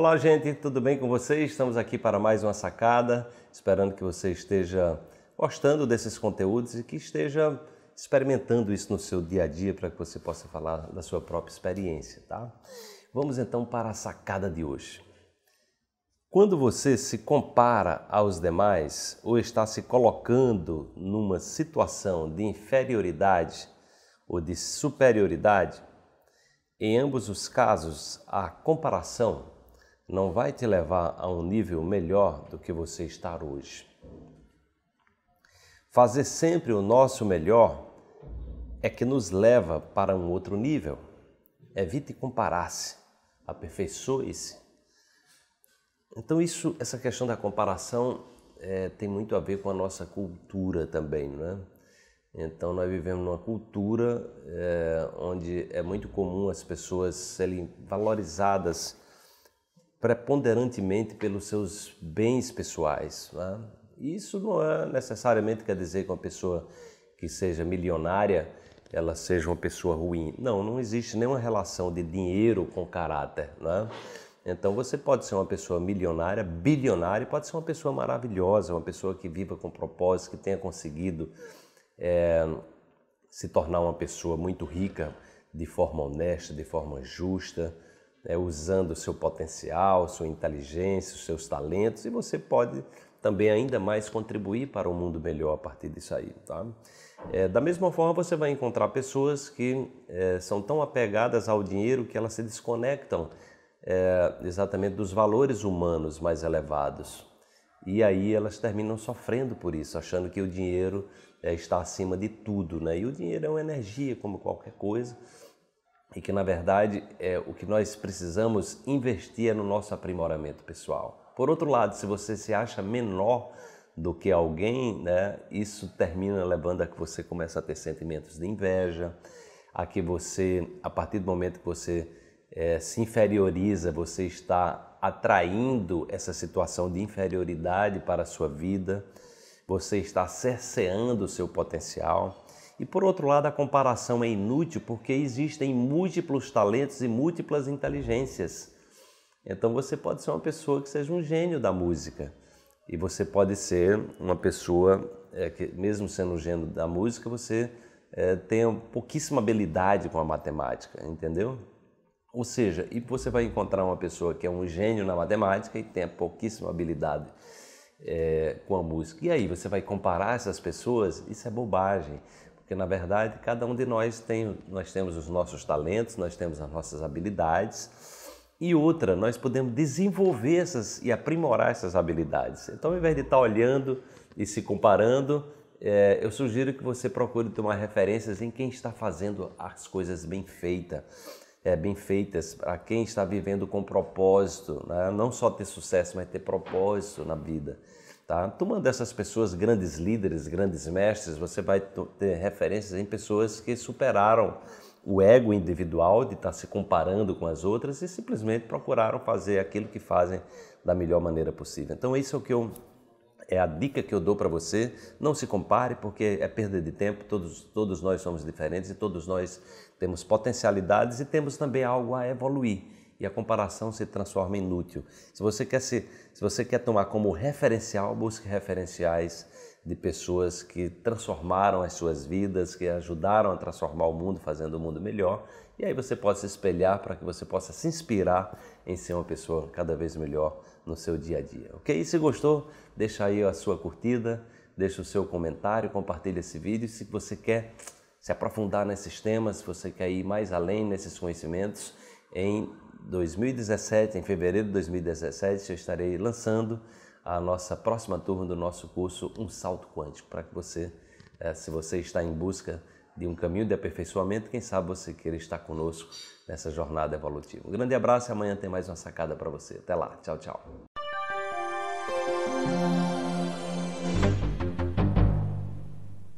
Olá, gente, tudo bem com vocês? Estamos aqui para mais uma sacada, esperando que você esteja gostando desses conteúdos e que esteja experimentando isso no seu dia a dia para que você possa falar da sua própria experiência, tá? Vamos então para a sacada de hoje. Quando você se compara aos demais ou está se colocando numa situação de inferioridade ou de superioridade, em ambos os casos, a comparação não vai te levar a um nível melhor do que você está hoje. Fazer sempre o nosso melhor é que nos leva para um outro nível. Evite comparar-se, aperfeiçoe-se. Então isso, essa questão da comparação é, tem muito a ver com a nossa cultura também, não é? Então nós vivemos numa cultura é, onde é muito comum as pessoas serem valorizadas preponderantemente pelos seus bens pessoais. Né? Isso não é necessariamente quer dizer que uma pessoa que seja milionária ela seja uma pessoa ruim. Não, não existe nenhuma relação de dinheiro com caráter. Né? Então você pode ser uma pessoa milionária, bilionária, pode ser uma pessoa maravilhosa, uma pessoa que viva com propósito, que tenha conseguido é, se tornar uma pessoa muito rica de forma honesta, de forma justa. Né, usando o seu potencial, sua inteligência, os seus talentos, e você pode também ainda mais contribuir para um mundo melhor a partir disso aí. Tá? É, da mesma forma, você vai encontrar pessoas que é, são tão apegadas ao dinheiro que elas se desconectam é, exatamente dos valores humanos mais elevados. E aí elas terminam sofrendo por isso, achando que o dinheiro é, está acima de tudo. Né? E o dinheiro é uma energia, como qualquer coisa, e que na verdade é o que nós precisamos investir é no nosso aprimoramento pessoal. Por outro lado, se você se acha menor do que alguém, né, isso termina levando a que você começa a ter sentimentos de inveja, a que você, a partir do momento que você é, se inferioriza, você está atraindo essa situação de inferioridade para a sua vida, você está cerceando o seu potencial. E por outro lado, a comparação é inútil porque existem múltiplos talentos e múltiplas inteligências. Então você pode ser uma pessoa que seja um gênio da música e você pode ser uma pessoa é, que, mesmo sendo um gênio da música, você é, eh, tem pouquíssima habilidade com a matemática, entendeu? Ou seja, e você vai encontrar uma pessoa que é um gênio na matemática e tem pouquíssima habilidade é, com a música. E aí, você vai comparar essas pessoas? Isso é bobagem. Porque na verdade, cada um de nós tem, nós temos os nossos talentos, nós temos as nossas habilidades. E outra, nós podemos desenvolver essas e aprimorar essas habilidades. Então, ao invés de estar olhando e se comparando, é, eu sugiro que você procure tomar referências em quem está fazendo as coisas bem feitas, é, bem feitas, para quem está vivendo com propósito, né? não só ter sucesso, mas ter propósito na vida. Tá? Tomando essas pessoas, grandes líderes, grandes mestres, você vai ter referências em pessoas que superaram o ego individual de estar tá se comparando com as outras e simplesmente procuraram fazer aquilo que fazem da melhor maneira possível. Então, isso é o que eu é a dica que eu dou para você. Não se compare, porque é perda de tempo. Todos, todos nós somos diferentes e todos nós temos potencialidades e temos também algo a evoluir e a comparação se transforma em inútil. Se você quer, se, se você quer tomar como referencial, busque referenciais de pessoas que transformaram as suas vidas, que ajudaram a transformar o mundo, fazendo o mundo melhor. E aí você pode se espelhar para que você possa se inspirar em ser uma pessoa cada vez melhor no seu dia a dia. Ok? E se gostou, deixa aí a sua curtida, deixa o seu comentário, compartilha esse vídeo. Se você quer se aprofundar nesses temas, se você quer ir mais além nesses conhecimentos, em 2017, em fevereiro de 2017, eu estarei lançando a nossa próxima turma do nosso curso Um Salto Quântico, para que você, eh, se você está em busca de um caminho de aperfeiçoamento, quem sabe você queira estar conosco nessa jornada evolutiva. Um grande abraço e amanhã tem mais uma sacada para você. Até lá, tchau, tchau.